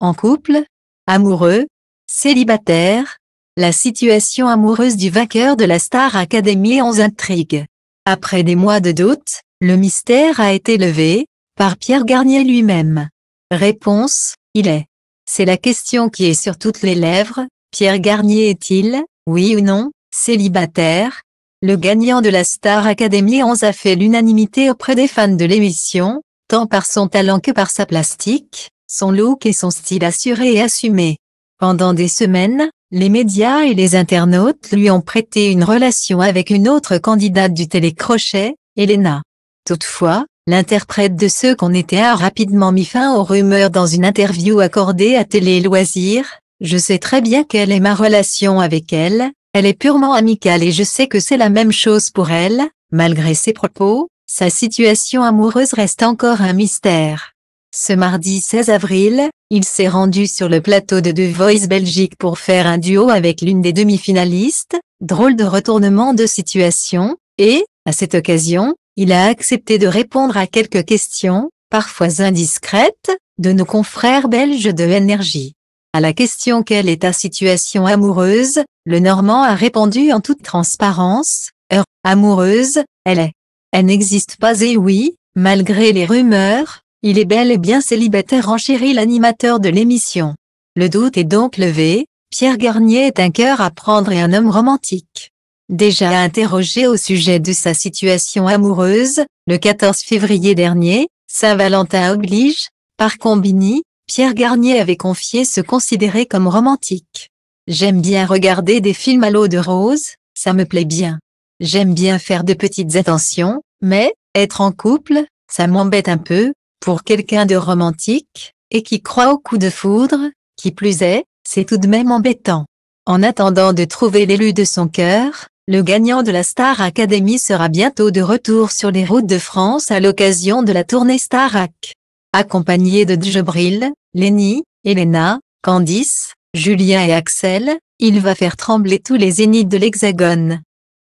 en couple, amoureux, célibataire, la situation amoureuse du vainqueur de la Star Academy en intrigue. Après des mois de doute, le mystère a été levé, par Pierre Garnier lui-même. Réponse, il est. C'est la question qui est sur toutes les lèvres, Pierre Garnier est-il, oui ou non, célibataire Le gagnant de la Star Academy 11 a fait l'unanimité auprès des fans de l'émission, tant par son talent que par sa plastique, son look et son style assuré et assumé. Pendant des semaines, les médias et les internautes lui ont prêté une relation avec une autre candidate du télécrochet, Elena. Toutefois, l'interprète de ce qu'on était a rapidement mis fin aux rumeurs dans une interview accordée à Télé Loisirs. Je sais très bien quelle est ma relation avec elle, elle est purement amicale et je sais que c'est la même chose pour elle, malgré ses propos, sa situation amoureuse reste encore un mystère. Ce mardi 16 avril, il s'est rendu sur le plateau de The Voice Belgique pour faire un duo avec l'une des demi-finalistes, drôle de retournement de situation, et, à cette occasion, il a accepté de répondre à quelques questions, parfois indiscrètes, de nos confrères belges de NRJ. À la question quelle est ta situation amoureuse, le Normand a répondu en toute transparence, amoureuse, elle est. Elle n'existe pas et oui, malgré les rumeurs, il est bel et bien célibataire enchérit l'animateur de l'émission. Le doute est donc levé, Pierre Garnier est un cœur à prendre et un homme romantique. Déjà interrogé au sujet de sa situation amoureuse, le 14 février dernier, Saint-Valentin oblige, par Combini, Pierre Garnier avait confié se considérer comme romantique. J'aime bien regarder des films à l'eau de rose, ça me plaît bien. J'aime bien faire de petites attentions, mais, être en couple, ça m'embête un peu, pour quelqu'un de romantique, et qui croit au coup de foudre, qui plus est, c'est tout de même embêtant. En attendant de trouver l'élu de son cœur, le gagnant de la Star Academy sera bientôt de retour sur les routes de France à l'occasion de la tournée Star Ac. Accompagné de Djibril, Lenny, Elena, Candice, Julien et Axel, il va faire trembler tous les zéniths de l'Hexagone.